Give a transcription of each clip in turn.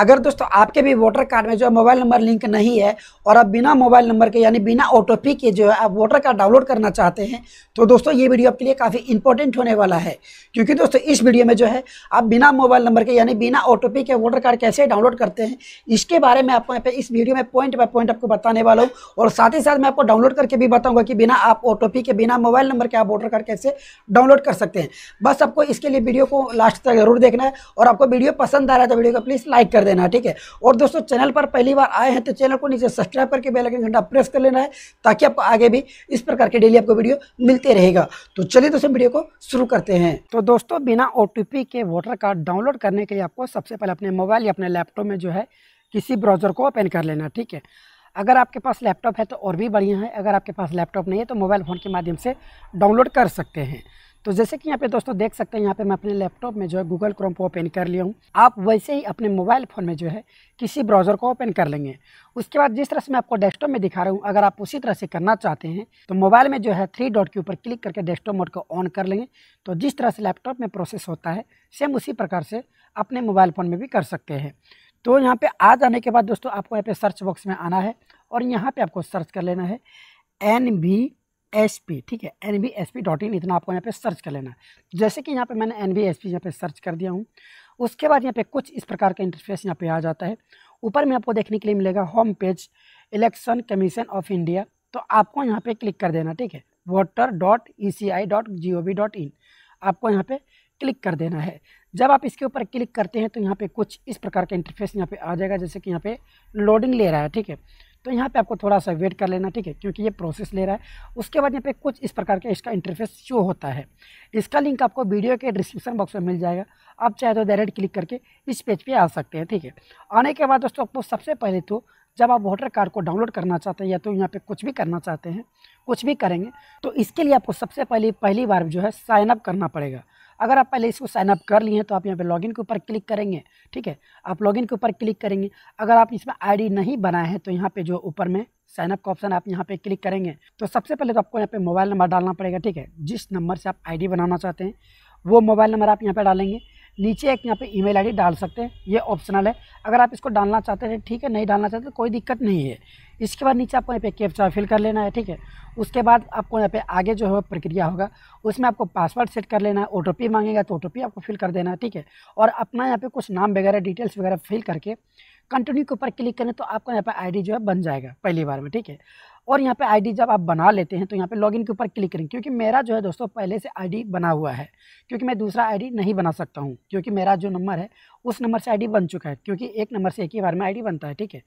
अगर दोस्तों आपके भी वोटर कार्ड में जो है मोबाइल नंबर लिंक नहीं है और आप बिना मोबाइल नंबर के यानी बिना पी के जो है आप वोटर कार्ड डाउनलोड करना चाहते हैं तो दोस्तों ये वीडियो आपके लिए काफ़ी इंपॉर्टेंट होने वाला है क्योंकि दोस्तों इस वीडियो में जो है आप बिना मोबाइल नंबर के यानी बिना ओ के वोटर कार्ड कैसे डाउनलोड करते हैं इसके बारे में आपको यहाँ इस वीडियो में पॉइंट बाय पॉइंट आपको बताने वाला हूँ और साथ ही साथ मैं आपको डाउनलोड करके भी बताऊँगा कि बिना आप ओ के बिना मोबाइल नंबर के आप वोटर कार्ड कैसे डाउनलोड कर सकते हैं बस आपको इसके लिए वीडियो को लास्ट तक जरूर देखना है और आपको वीडियो पसंद आ रहा है तो वीडियो को प्लीज़ लाइक कर देना ठीक है और दोस्तों चैनल पर पहली बार आए हैं तो चैनल को नीचे सब्सक्राइब करके बेल आइकन घंटा प्रेस कर लेना है ताकि आपको आगे भी इस प्रकार के डेली आपको वीडियो मिलते रहेगा तो चलिए दोस्तों वीडियो को शुरू करते हैं तो दोस्तों बिना ओ के वोटर कार्ड डाउनलोड करने के लिए आपको सबसे पहले अपने मोबाइल या अपने लैपटॉप में जो है किसी ब्राउजर को ओपन कर लेना ठीक है अगर आपके पास लैपटॉप है तो और भी बढ़िया है अगर आपके पास लैपटॉप नहीं है तो मोबाइल फ़ोन के माध्यम से डाउनलोड कर सकते हैं तो जैसे कि यहाँ पे दोस्तों देख सकते हैं यहाँ पे मैं अपने लैपटॉप में जो है गूगल क्रोम को ओपन कर लिया हूँ आप वैसे ही अपने मोबाइल फ़ोन में जो है किसी ब्राउज़र को ओपन कर लेंगे उसके बाद जिस तरह से मैं आपको डेस्कटॉप में दिखा रहा हूँ अगर आप उसी तरह से करना चाहते हैं तो मोबाइल में जो है थ्री डॉट के ऊपर क्लिक करके डेस्कटॉप मोड को ऑन कर लेंगे तो जिस तरह से लैपटॉप में प्रोसेस होता है सेम उसी प्रकार से अपने मोबाइल फ़ोन में भी कर सकते हैं तो यहाँ पे आ जाने के बाद दोस्तों आपको यहाँ पे सर्च बॉक्स में आना है और यहाँ पे आपको सर्च कर लेना है एन बी एस पी ठीक है N B S P dot in इतना आपको यहाँ पे सर्च कर लेना है जैसे कि यहाँ पे मैंने एन बी एस पी यहाँ पे सर्च कर दिया हूँ उसके बाद यहाँ पे कुछ इस प्रकार का इंटरफेस यहाँ पे आ जाता है ऊपर में आपको देखने के लिए मिलेगा home page election commission of India तो आपको यहाँ पे क्लिक कर देना ठीक है voter dot E C I dot G O V dot in आपको यहाँ पे क्लिक कर देना है जब आप इसके ऊपर क्लिक करते हैं तो यहाँ पे कुछ इस प्रकार का इंटरफेस यहाँ पे आ जाएगा जैसे कि यहाँ पे लोडिंग ले रहा है ठीक है तो यहाँ पे आपको थोड़ा सा वेट कर लेना ठीक है क्योंकि ये प्रोसेस ले रहा है उसके बाद यहाँ पे कुछ इस प्रकार का इसका इंटरफेस शो होता है इसका लिंक आपको वीडियो के डिस्क्रिप्शन बॉक्स में मिल जाएगा आप चाहे तो डायरेक्ट क्लिक करके इस पेज पर आ सकते हैं ठीक है आने के बाद दोस्तों आपको सबसे पहले तो जब आप वोटर कार्ड को डाउनलोड करना चाहते हैं या तो यहाँ पे कुछ भी करना चाहते हैं कुछ भी करेंगे तो इसके लिए आपको सबसे पहले पहली बार जो है साइन अप करना पड़ेगा अगर आप पहले इसको साइनअप कर लिए हैं तो आप यहाँ पे लॉगिन के ऊपर क्लिक करेंगे ठीक है आप लॉगिन के ऊपर क्लिक करेंगे अगर आप इसमें आईडी नहीं बनाए हैं तो यहाँ पे जो ऊपर में साइनअप का ऑप्शन आप यहाँ पे क्लिक करेंगे तो सबसे पहले तो आपको यहाँ पे मोबाइल नंबर डालना पड़ेगा ठीक है जिस नंबर से आप आई बनाना चाहते हैं वो मोबाइल नंबर आप यहाँ पे डालेंगे नीचे एक यहाँ पे ईमेल आईडी डाल सकते हैं ये ऑप्शनल है अगर आप इसको डालना चाहते हैं ठीक है नहीं डालना चाहते तो कोई दिक्कत नहीं है इसके बाद नीचे आपको यहाँ पे कैप्चा फिल कर लेना है ठीक है उसके बाद आपको यहाँ पे आगे जो है प्रक्रिया होगा उसमें आपको पासवर्ड सेट कर लेना है ओ मांगेगा तो ओ आपको फिल कर देना है ठीक है और अपना यहाँ पे कुछ नाम वगैरह डिटेल्स वगैरह फिल करके कंटिन्यू के ऊपर क्लिक करें तो आपका यहाँ पर आईडी जो है बन जाएगा पहली बार में ठीक है और यहाँ पे आईडी जब आप बना लेते हैं तो यहाँ पे लॉगिन के ऊपर क्लिक करेंगे क्योंकि मेरा जो है दोस्तों पहले से आईडी बना हुआ है क्योंकि मैं दूसरा आईडी नहीं बना सकता हूँ क्योंकि मेरा जो नंबर है उस नंबर से आईडी बन चुका है क्योंकि एक नंबर से एक ही बार में आईडी बनता है ठीक है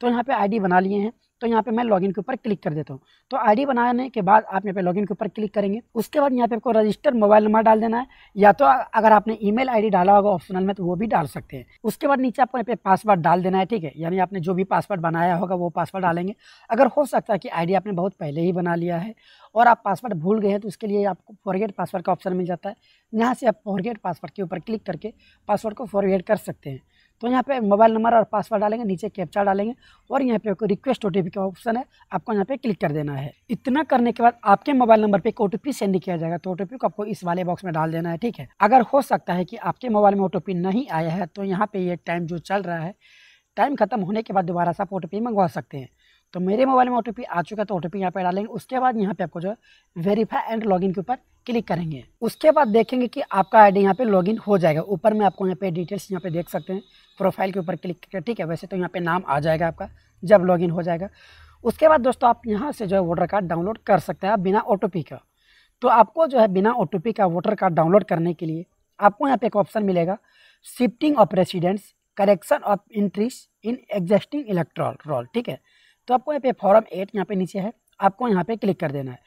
तो यहाँ पर आई बना लिए हैं तो यहाँ पे मैं लॉगिन के ऊपर क्लिक कर देता हूँ तो आई बनाने के बाद आप यहाँ पे लॉगिन के ऊपर क्लिक करेंगे उसके बाद यहाँ पे आपको रजिस्टर मोबाइल नंबर डाल देना है या तो अगर आपने ई मेल डाला होगा ऑप्शनल में तो वो भी डाल सकते हैं उसके बाद नीचे आपको यहाँ पे पासवर्ड डाल देना है ठीक है यानी आपने जो भी पासवर्ड बनाया होगा वो पासवर्ड डालेंगे अगर हो सकता है कि कि आईडी आपने बहुत पहले ही बना लिया है और आप पासवर्ड भूल गए हैं तो इसके लिए आपको फॉरगेट पासवर्ड का ऑप्शन मिल जाता है यहाँ से आप फॉरगेट पासवर्ड के ऊपर क्लिक करके पासवर्ड को फॉरगेट कर सकते हैं तो यहाँ पे मोबाइल नंबर और पासवर्ड डालेंगे नीचे कैप्चा डालेंगे और यहाँ पे रिक्वेस्ट ओ का ऑप्शन है आपको यहाँ पे क्लिक कर देना है इतना करने के बाद आपके मोबाइल नंबर पे एक ओ सेंड किया जाएगा तो ओ को आपको इस वाले बॉक्स में डाल देना है ठीक है अगर हो सकता है कि आपके मोबाइल में ओ नहीं आया है तो यहाँ पे ये टाइम जो चल रहा है टाइम खत्म होने के बाद दोबारा से आप ओ मंगवा सकते हैं तो मेरे मोबाइल में ओ आ चुका है तो ओ टी यहाँ पर डालेंगे उसके बाद यहाँ पे आपको जो है वेरीफाई एंड लॉगिन के ऊपर क्लिक करेंगे उसके बाद देखेंगे कि आपका आईडी यहाँ पे लॉगिन हो जाएगा ऊपर में आपको यहाँ पे डिटेल्स यहाँ पे देख सकते हैं प्रोफाइल के ऊपर क्लिक करके ठीक है वैसे तो यहाँ पे नाम आ जाएगा आपका जब लॉगिन हो जाएगा उसके बाद दोस्तों आप यहाँ से जो है वोटर कार्ड डाउनलोड कर सकते हैं बिना ओ का तो आपको जो है बिना ओ का वोटर कार्ड डाउनलोड करने के लिए आपको यहाँ पर एक ऑप्शन मिलेगा shifting of residents correction of entries in existing electoral roll ठीक है तो आपको यहाँ पे फॉर्म एट यहाँ पे नीचे है आपको यहाँ पे क्लिक कर देना है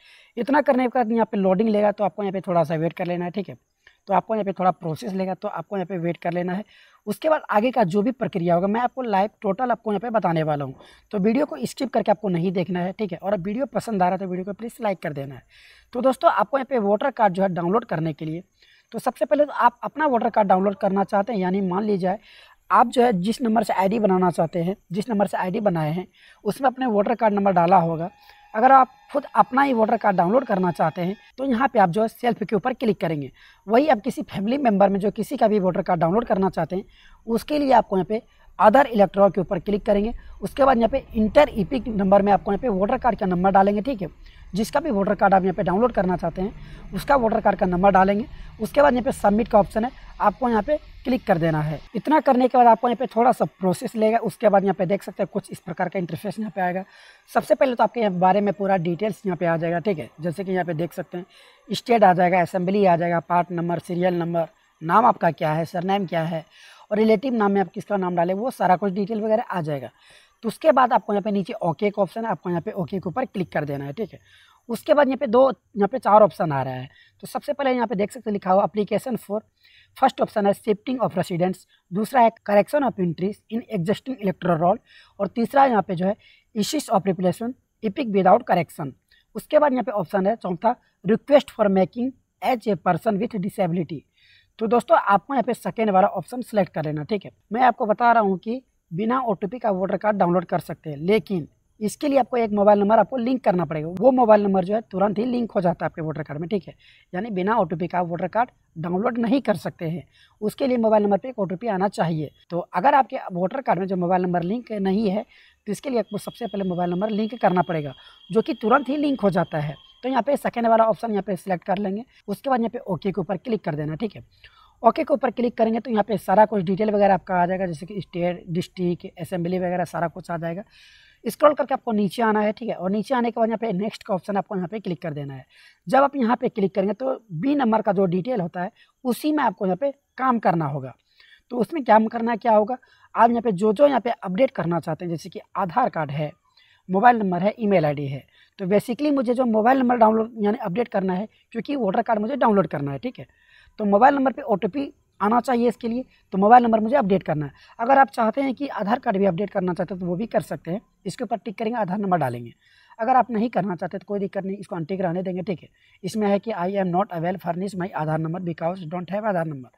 इतना करने के बाद यहाँ पे लोडिंग लेगा तो आपको यहाँ पे थोड़ा सा वेट कर लेना है ठीक है तो आपको यहाँ पे थोड़ा प्रोसेस लेगा तो आपको यहाँ पे वेट कर लेना है उसके बाद आगे का जो भी प्रक्रिया होगा मैं आपको लाइव टोटल आपको यहाँ पे बताने वाला हूँ तो वीडियो को स्किप करके आपको नहीं देखना है ठीक है और वीडियो पसंद आ रहा है तो वीडियो को प्लीज़ लाइक कर देना है तो दोस्तों आपको यहाँ पे वोटर कार्ड जो है डाउनलोड करने के लिए तो सबसे पहले तो आप अपना वोटर कार्ड डाउनलोड करना चाहते हैं यानी मान लीजिए आप जो है जिस नंबर से आईडी बनाना चाहते हैं जिस नंबर से आईडी बनाए हैं उसमें अपने वोटर कार्ड नंबर डाला होगा अगर आप खुद अपना ही वोटर कार्ड डाउनलोड करना चाहते हैं तो यहाँ पे आप जो है सेल्फ के ऊपर क्लिक करेंगे वही आप किसी फैमिली मेम्बर में जो किसी का भी वोटर कार्ड डाउनलोड करना चाहते हैं उसके लिए आपको यहाँ पे आधार इलेक्ट्रॉल के ऊपर क्लिक करेंगे उसके बाद यहाँ पे इंटर ई नंबर में आपको यहाँ पे वोटर कार्ड का नंबर डालेंगे ठीक है जिसका भी वोटर कार्ड आप यहाँ पे डाउनलोड करना चाहते हैं उसका वोटर कार्ड का नंबर डालेंगे उसके बाद यहाँ पे सबमिट का ऑप्शन है आपको यहाँ पे क्लिक कर देना है इतना करने के बाद आपको यहाँ पे थोड़ा सा प्रोसेस लेगा उसके बाद यहाँ पे देख सकते हैं कुछ इस प्रकार का इंटरफेस यहाँ पे आएगा सबसे पहले तो आपके यहाँ बारे में पूरा डिटेल्स यहाँ पे आ जाएगा ठीक है जैसे कि यहाँ पे देख सकते हैं स्टेट आ जाएगा असेंबली आ जाएगा पार्ट नंबर सीरियल नंबर नाम आपका क्या है सरनेम क्या है और रिलेटिव नाम में आप किसका नाम डालें वो सारा कुछ डिटेल वगैरह आ जाएगा तो उसके बाद आपको यहाँ पे नीचे ओके का ऑप्शन है आपको यहाँ पे ओके के ऊपर क्लिक कर देना है ठीक है उसके बाद यहाँ पे दो यहाँ पे चार ऑप्शन आ रहा है तो सबसे पहले यहाँ पे देख सकते हैं लिखा हुआ एप्लीकेशन फॉर फर्स्ट ऑप्शन है शिफ्टिंग ऑफ रेसिडेंट्स दूसरा है correction of entries in existing electoral roll और तीसरा यहाँ पे जो है issues of replacement EPIC without correction उसके बाद यहाँ पे ऑप्शन है चौथा request for making as a person with disability तो दोस्तों आपको यहाँ पे सेकेंड वाला ऑप्शन सेलेक्ट कर लेना ठीक है मैं आपको बता रहा हूँ कि बिना ओ का वोटर कार्ड डाउनलोड कर सकते हैं लेकिन इसके लिए आपको एक मोबाइल नंबर आपको लिंक करना पड़ेगा वो मोबाइल नंबर जो है तुरंत ही लिंक हो जाता है आपके वोटर कार्ड में ठीक है यानी बिना ओ का आप वोटर कार्ड डाउनलोड नहीं कर सकते हैं उसके लिए मोबाइल नंबर पर एक ओ आना चाहिए तो अगर आपके वोटर कार्ड में जो मोबाइल नंबर लिंक नहीं है तो इसके लिए आपको सबसे पहले मोबाइल नंबर लिंक करना पड़ेगा जो कि तुरंत ही लिंक हो जाता है तो यहाँ पे सेकेंड वाला ऑप्शन यहाँ पे सिलेक्ट कर लेंगे उसके बाद यहाँ पे ओके के ऊपर क्लिक कर देना ठीक है ओके के ऊपर क्लिक करेंगे तो यहाँ पे सारा कुछ डिटेल वगैरह आपका आ जाएगा जैसे कि स्टेट डिस्ट्रिक्ट असेंबली वगैरह सारा कुछ आ जाएगा स्क्रॉल करके आपको नीचे आना है ठीक है और नीचे आने के बाद यहाँ पे नेक्स्ट का ऑप्शन आपको यहाँ पे क्लिक कर देना है जब आप यहाँ पे क्लिक करेंगे तो बी नंबर का जो डिटेल होता है उसी में आपको यहाँ पे काम करना होगा तो उसमें काम करना क्या होगा आप यहाँ पे जो जो यहाँ पे अपडेट करना चाहते हैं जैसे कि आधार कार्ड है मोबाइल नंबर है ईमेल आईडी है तो बेसिकली मुझे जो मोबाइल नंबर डाउनलोड यानी अपडेट करना है क्योंकि वोटर कार्ड मुझे डाउनलोड करना है ठीक है तो मोबाइल नंबर पे ओ आना चाहिए इसके लिए तो मोबाइल नंबर मुझे अपडेट करना है अगर आप चाहते हैं कि आधार कार्ड भी अपडेट करना चाहते हैं तो वो भी कर सकते हैं इसके ऊपर टिक करेंगे आधार नंबर डालेंगे अगर आप नहीं करना चाहते तो कोई दिक्कत नहीं इसको अनटिक रहने देंगे ठीक है इसमें है कि I am not able furnish my Aadhaar number because don't have Aadhaar number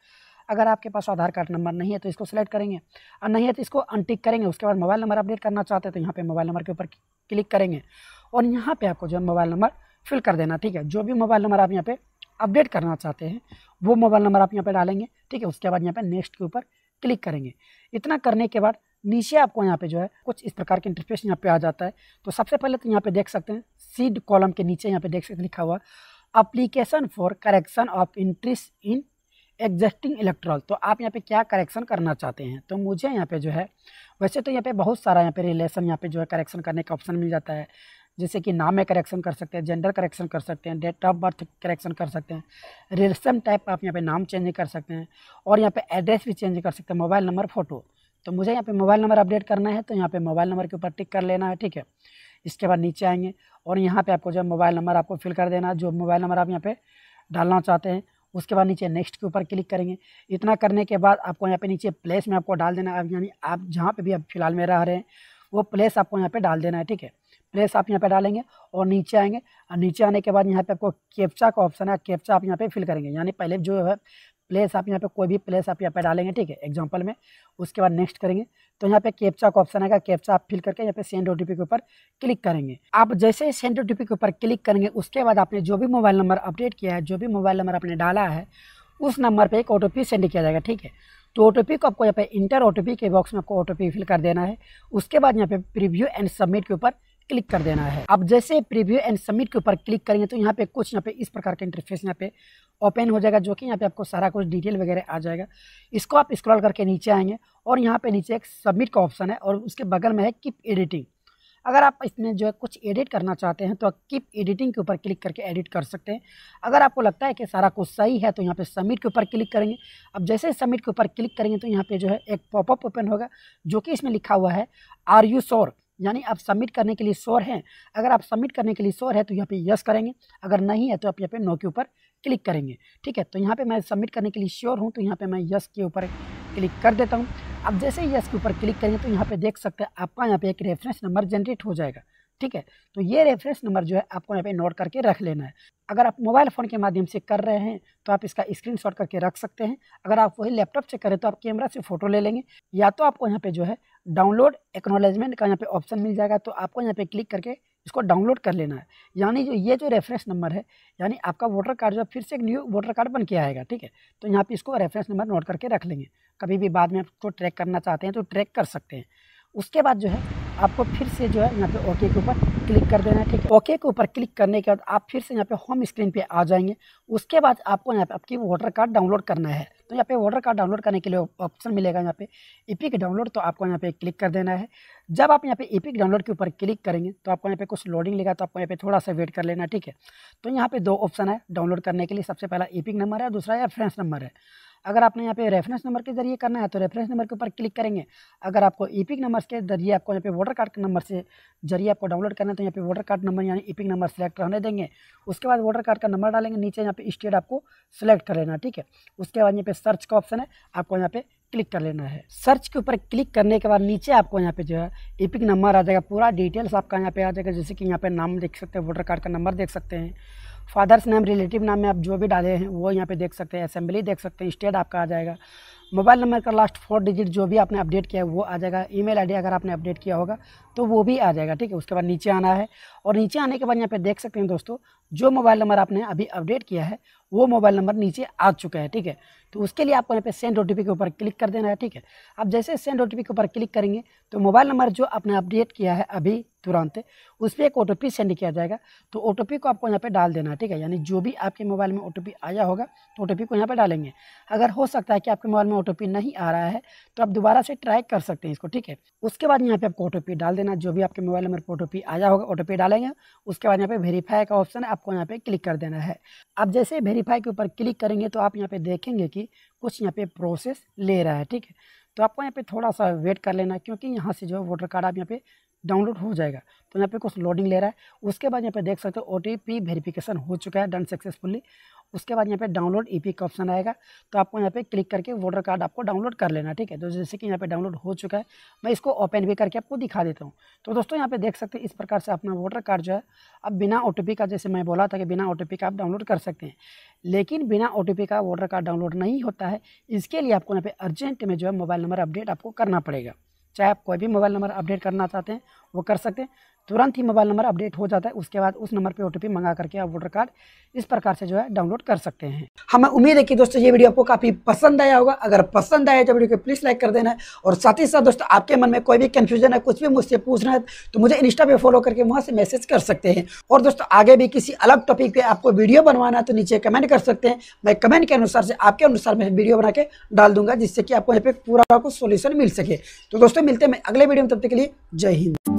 अगर आपके पास आधार कार्ड नंबर नहीं है तो इसको सेलेक्ट करेंगे और नहीं है तो इसको अनटिक करेंगे उसके बाद मोबाइल नंबर अपडेट करना चाहते हैं तो यहाँ पे मोबाइल नंबर के ऊपर क्लिक करेंगे और यहाँ पे आपको जो है मोबाइल नंबर फिल कर देना ठीक है जो भी मोबाइल नंबर आप यहाँ पे अपडेट करना चाहते हैं वो मोबाइल नंबर आप यहाँ पर डालेंगे ठीक है उसके बाद यहाँ पर नेक्स्ट के ऊपर क्लिक करेंगे इतना करने के बाद नीचे आपको यहाँ पे जो है कुछ इस प्रकार के इंटरफेस यहाँ पे आ जाता है तो सबसे पहले तो यहाँ पे देख सकते हैं सीड कॉलम के नीचे यहाँ पे देख सकते हैं लिखा हुआ application for correction of entries in existing electoral तो आप यहाँ पे क्या करेक्शन करना चाहते हैं तो मुझे यहाँ पे जो है वैसे तो यहाँ पे बहुत सारा यहाँ पे रिलेशन यहाँ पे जो है करेक्शन करने का ऑप्शन मिल जाता है जैसे कि नाम में करेक्शन कर सकते हैं जेंडर करेक्शन कर सकते हैं डेट ऑफ बर्थ करेक्शन कर सकते हैं रिलेशन टाइप आप यहाँ पे नाम चेंज कर सकते हैं और यहाँ पे एड्रेस भी चेंज कर सकते हैं मोबाइल नंबर फोटो तो मुझे यहाँ पे मोबाइल नंबर अपडेट करना है तो यहाँ पे मोबाइल नंबर के ऊपर टिक कर लेना है ठीक है इसके बाद नीचे आएंगे और यहाँ पर आपको जो मोबाइल नंबर आपको फिल कर देना जो मोबाइल नंबर आप यहाँ पे डालना चाहते हैं उसके बाद नीचे नेक्स्ट के ऊपर क्लिक करेंगे इतना करने के बाद आपको यहाँ पर नीचे प्लेस में आपको डाल देना है यानी आप जहाँ पर भी आप फिलहाल में रह रहे हैं वो प्लेस आपको यहाँ पर डाल देना है ठीक है प्रेस आप यहाँ पे डालेंगे और नीचे आएंगे और नीचे आने के बाद यहाँ पे आपको कैप्चा का ऑप्शन है कैप्चा आप यहाँ पे फिल करेंगे यानी पहले जो है प्लेस आप यहाँ पे कोई भी प्लेस आप यहाँ पे डालेंगे ठीक है एग्जांपल में उसके बाद नेक्स्ट करेंगे तो यहाँ पे कैप्चा का ऑप्शन आएगा कैप्चा आप फिल करके यहाँ पे सेंड ओटीपी के ऊपर क्लिक करेंगे आप जैसे ही सेंड ओटीपी के ऊपर क्लिक करेंगे उसके बाद आपने जो भी मोबाइल नंबर अपडेट किया है जो भी मोबाइल नंबर आपने डाला है उस नंबर पर एक ओ सेंड किया जाएगा ठीक है तो ओ को आपको यहाँ पे इंटर ओ के बॉक्स में आपको ओ फिल कर देना है उसके बाद यहाँ पे प्रिव्यू एंड सबमिट के ऊपर क्लिक कर देना है अब जैसे प्रीव्यू एंड सबमिट के ऊपर क्लिक करेंगे तो यहाँ पे कुछ यहाँ पे इस प्रकार का इंटरफेस यहाँ पे ओपन हो जाएगा जो कि यहाँ पे आपको सारा कुछ डिटेल वगैरह आ जाएगा इसको आप स्क्रॉल करके नीचे आएंगे और यहाँ पे नीचे एक सबमिट का ऑप्शन है और उसके बगल में है किप एडिटिंग अगर आप इसमें जो है कुछ एडिट करना चाहते हैं तो किप एडिटिंग के ऊपर क्लिक करके एडिट कर सकते हैं अगर आपको लगता है कि सारा कुछ सही है तो यहाँ पे सबमिट के ऊपर क्लिक करेंगे अब जैसे सबमिट के ऊपर क्लिक करेंगे तो यहाँ पे जो है एक पॉपअप ओपन होगा जो कि इसमें लिखा हुआ है आर यू श्योर यानी आप सबमिट करने के लिए श्योर हैं अगर आप सबमिट करने के लिए श्योर है तो यहाँ पे यस करेंगे अगर नहीं है तो आप यहाँ पे नो के ऊपर क्लिक करेंगे ठीक है तो यहाँ पे मैं सबमिट करने के लिए श्योर हूँ तो यहाँ पे मैं यस के ऊपर क्लिक कर देता हूँ अब जैसे ही यस के ऊपर क्लिक करेंगे तो यहाँ पे देख सकते हैं आपका यहाँ पे एक रेफरेंस नंबर जनरेट हो जाएगा ठीक है तो ये रेफरेंस नंबर जो है आपको यहाँ पे नोट करके रख लेना है अगर आप मोबाइल फ़ोन के माध्यम से कर रहे हैं तो आप इसका स्क्रीनशॉट करके रख सकते हैं अगर आप वही लैपटॉप से करें तो आप कैमरा से फ़ोटो ले लेंगे या तो आपको यहाँ पे जो है डाउनलोड एक्नोलेजमेंट का यहाँ पे ऑप्शन मिल जाएगा तो आपको यहाँ पे क्लिक करके इसको डाउनलोड कर लेना है यानी जो ये जो रेफरेंस नंबर है यानी आपका वोटर कार्ड जो है फिर से एक न्यू वोटर कार्ड बन के आएगा ठीक है तो यहाँ पे इसको रेफरेंस नंबर नोट करके रख लेंगे कभी भी बाद में आपको ट्रैक करना चाहते हैं तो ट्रैक कर सकते हैं उसके बाद जो है आपको फिर से जो है यहाँ पे ओके के ऊपर क्लिक कर देना है ठीक है ओके के ऊपर क्लिक करने के बाद आप फिर से यहाँ पे होम स्क्रीन पे आ जाएंगे उसके बाद आपको यहाँ पे आपकी वोटर कार्ड डाउनलोड करना है तो यहाँ पे वोटर कार्ड डाउनलोड करने के लिए ऑप्शन मिलेगा यहाँ पे ईपिक e डाउनलोड तो आपको यहाँ पे क्लिक कर देना है जब आप यहाँ पे ईपिक e डाउनलोड के ऊपर क्लिक करेंगे तो आपको यहाँ पे कुछ लोडिंग लेगा तो आपको यहाँ पे थोड़ा सा वेट कर लेना ठीक है तो यहाँ पे दो ऑप्शन है डाउनलोड करने के लिए सबसे पहला ईपिक e नंबर है दूसरा या फ्रेंस नंबर है अगर आपने यहाँ पे रेफरेंस नंबर के जरिए करना है तो रेफरेंस नंबर के ऊपर क्लिक करेंगे अगर आपको ईपिक नंबर के जरिए आपको यहाँ पे वोटर कार्ड के नंबर से जरिए आपको डाउनलोड करना है तो यहाँ पे वोटर कार्ड नंबर यानी ईपिक नंबर सेलेक्ट रहने देंगे उसके बाद वोटर कार्ड का नंबर डालेंगे नीचे यहाँ पे स्टेट आपको सेलेक्ट कर लेना ठीक है उसके बाद यहाँ पे सर्च का ऑप्शन है आपको यहाँ पे क्लिक कर लेना है सर्च के ऊपर क्लिक करने के बाद नीचे आपको यहाँ पे जो है ईपिक नंबर आ जाएगा पूरा डिटेल्स आपका यहाँ पे आ जाएगा जैसे कि यहाँ पे नाम देख सकते हैं वोटर कार्ड का नंबर देख सकते हैं फादर्स नेम रिलेटिव नाम में आप जो भी डाले हैं वो यहाँ पे देख सकते हैं असेंबली देख सकते हैं स्टेट आपका आ जाएगा मोबाइल नंबर का लास्ट फोर डिजिट जो भी आपने अपडेट किया है वो आ जाएगा ईमेल आईडी अगर आपने अपडेट किया होगा तो वो भी आ जाएगा ठीक है उसके बाद नीचे आना है और नीचे आने के बाद यहाँ पे देख सकते हैं दोस्तों जो मोबाइल नंबर आपने अभी अपडेट किया है वो मोबाइल नंबर नीचे आ चुका है ठीक है तो उसके लिए आपको यहाँ पे सेंड ओ के ऊपर क्लिक कर देना है ठीक है आप जैसे सेंड ओ के ऊपर क्लिक करेंगे तो मोबाइल नंबर जो आपने अपडेट किया है अभी तुरंत उस पर एक ओ सेंड किया जाएगा तो ओ को आपको यहाँ पे डाल देना है ठीक है यानी जो भी आपके मोबाइल में ओ आया होगा तो ओ को यहाँ पे डालेंगे अगर हो सकता है कि आपके मोबाइल में ओ नहीं आ रहा है तो आप दोबारा से ट्राई कर सकते हैं इसको ठीक है उसके बाद यहाँ पे आपको ओ डाल देना जो भी आपके मोबाइल नंबर पर ओ आया होगा ओ डालेंगे उसके बाद यहाँ पे वेरीफाई का ऑप्शन है आपको यहाँ पे क्लिक कर देना है आप जैसे वेरीफाई के ऊपर क्लिक करेंगे तो आप यहाँ पे देखेंगे कि कुछ यहाँ पे प्रोसेस ले रहा है ठीक है तो आपको यहाँ पे थोड़ा सा वेट कर लेना क्योंकि यहाँ से जो है वोटर कार्ड आप यहाँ पे डाउनलोड हो जाएगा तो यहाँ पे कुछ लोडिंग ले रहा है उसके बाद यहाँ पे देख सकते हो ओ टी हो चुका है डन सक्सेसफुली उसके बाद यहाँ पे डाउनलोड ई e का ऑप्शन आएगा तो आपको यहाँ पे क्लिक करके वोटर कार्ड आपको डाउनलोड कर लेना ठीक है तो जैसे कि यहाँ पे डाउनलोड हो चुका है मैं इसको ओपन भी करके आपको दिखा देता हूँ तो दोस्तों यहाँ पे देख सकते हैं इस प्रकार से अपना वोटर कार्ड जो है आप बिना ओ का जैसे मैं बोला था कि बिना ओ का आप डाउनलोड कर सकते हैं लेकिन बिना ओ का वोटर कार्ड डाउनलोड नहीं होता है इसके लिए आपको यहाँ पे अर्जेंट में जो है मोबाइल नंबर अपडेट आपको करना पड़ेगा चाहे आप कोई भी मोबाइल नंबर अपडेट करना चाहते हैं वो कर सकते हैं तुरंत ही मोबाइल नंबर अपडेट हो जाता है उसके बाद उस नंबर पे ओटीपी मंगा करके आप वोटर कार्ड इस प्रकार से जो है डाउनलोड कर सकते हैं हमें उम्मीद है कि दोस्तों ये वीडियो आपको काफ़ी पसंद आया होगा अगर पसंद आया तो वीडियो को प्लीज़ लाइक कर देना है और साथ ही साथ दोस्तों आपके मन में कोई भी कंफ्यूजन है कुछ भी मुझसे पूछना है तो मुझे इंस्टा पे फॉलो करके वहाँ से मैसेज कर सकते हैं और दोस्तों आगे भी किसी अलग टॉपिक पे आपको वीडियो बनवाना है तो नीचे कमेंट कर सकते हैं मैं कमेंट के अनुसार से आपके अनुसार मैं वीडियो बना के डाल दूंगा जिससे कि आपको यहाँ पे पूरा सोल्यूशन मिल सके तो दोस्तों मिलते हैं मैं अगले वीडियो में तब तक के लिए जय हिंद